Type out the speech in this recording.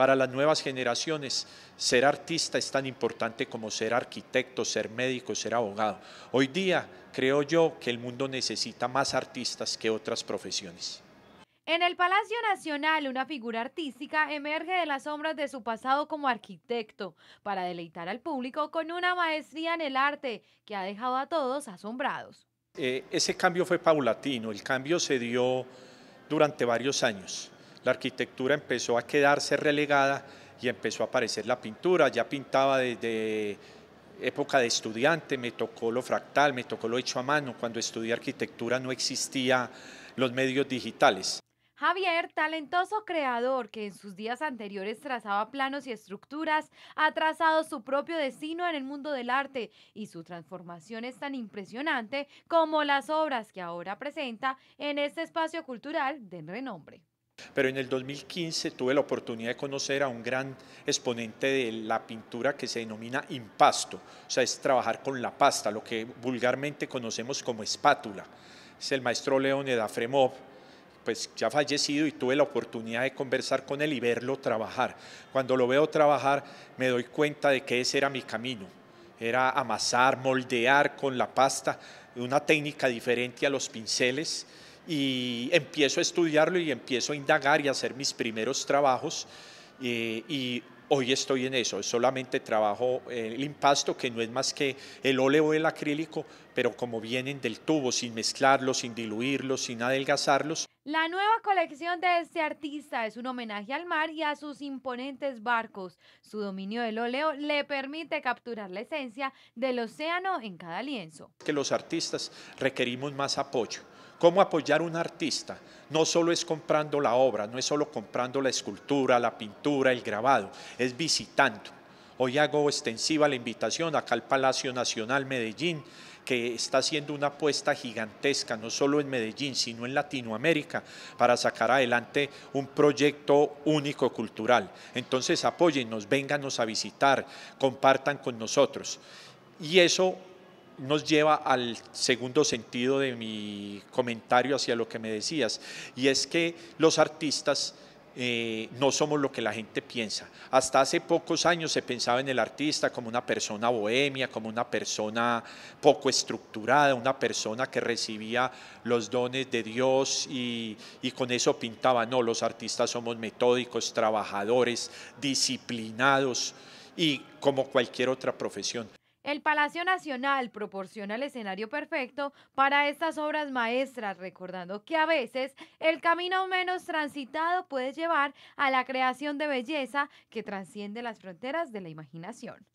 para las nuevas generaciones, ser artista es tan importante como ser arquitecto, ser médico, ser abogado. Hoy día creo yo que el mundo necesita más artistas que otras profesiones. En el Palacio Nacional, una figura artística emerge de las sombras de su pasado como arquitecto para deleitar al público con una maestría en el arte que ha dejado a todos asombrados. Eh, ese cambio fue paulatino, el cambio se dio durante varios años la arquitectura empezó a quedarse relegada y empezó a aparecer la pintura, ya pintaba desde época de estudiante, me tocó lo fractal, me tocó lo hecho a mano, cuando estudié arquitectura no existían los medios digitales. Javier, talentoso creador que en sus días anteriores trazaba planos y estructuras, ha trazado su propio destino en el mundo del arte y su transformación es tan impresionante como las obras que ahora presenta en este espacio cultural de renombre. Pero en el 2015 tuve la oportunidad de conocer a un gran exponente de la pintura que se denomina impasto, o sea, es trabajar con la pasta, lo que vulgarmente conocemos como espátula. Es el maestro León Edafremov, pues ya fallecido y tuve la oportunidad de conversar con él y verlo trabajar. Cuando lo veo trabajar me doy cuenta de que ese era mi camino, era amasar, moldear con la pasta, una técnica diferente a los pinceles y empiezo a estudiarlo y empiezo a indagar y a hacer mis primeros trabajos eh, y hoy estoy en eso, solamente trabajo eh, el impasto que no es más que el óleo o el acrílico, pero como vienen del tubo, sin mezclarlos, sin diluirlos, sin adelgazarlos. La nueva colección de este artista es un homenaje al mar y a sus imponentes barcos. Su dominio del óleo le permite capturar la esencia del océano en cada lienzo. Que los artistas requerimos más apoyo. ¿Cómo apoyar a un artista? No solo es comprando la obra, no es solo comprando la escultura, la pintura, el grabado, es visitando Hoy hago extensiva la invitación acá al Palacio Nacional Medellín que está haciendo una apuesta gigantesca, no solo en Medellín, sino en Latinoamérica, para sacar adelante un proyecto único cultural. Entonces apóyennos, vénganos a visitar, compartan con nosotros. Y eso nos lleva al segundo sentido de mi comentario hacia lo que me decías, y es que los artistas eh, no somos lo que la gente piensa. Hasta hace pocos años se pensaba en el artista como una persona bohemia, como una persona poco estructurada, una persona que recibía los dones de Dios y, y con eso pintaba. No, los artistas somos metódicos, trabajadores, disciplinados y como cualquier otra profesión. El Palacio Nacional proporciona el escenario perfecto para estas obras maestras, recordando que a veces el camino menos transitado puede llevar a la creación de belleza que trasciende las fronteras de la imaginación.